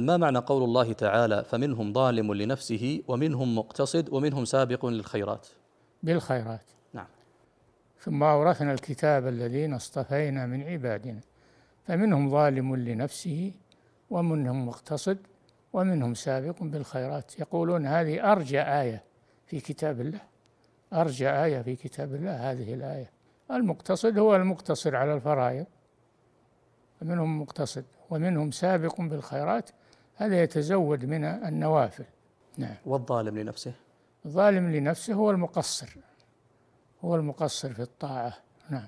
ما معنى قول الله تعالى فمنهم ظالم لنفسه ومنهم مقتصد ومنهم سابق للخيرات بالخيرات نعم ثم أورثنا الكتاب الذين اصطفينا من عبادنا فمنهم ظالم لنفسه ومنهم مقتصد ومنهم سابق بالخيرات يقولون هذه أرجى آية في كتاب الله أرجى آية في كتاب الله هذه الآية المقتصد هو المقتصر على الفرائض منهم مقتصد ومنهم سابق بالخيرات هذا يتزود من النوافل نعم والظالم لنفسه الظالم لنفسه هو المقصر هو المقصر في الطاعة نعم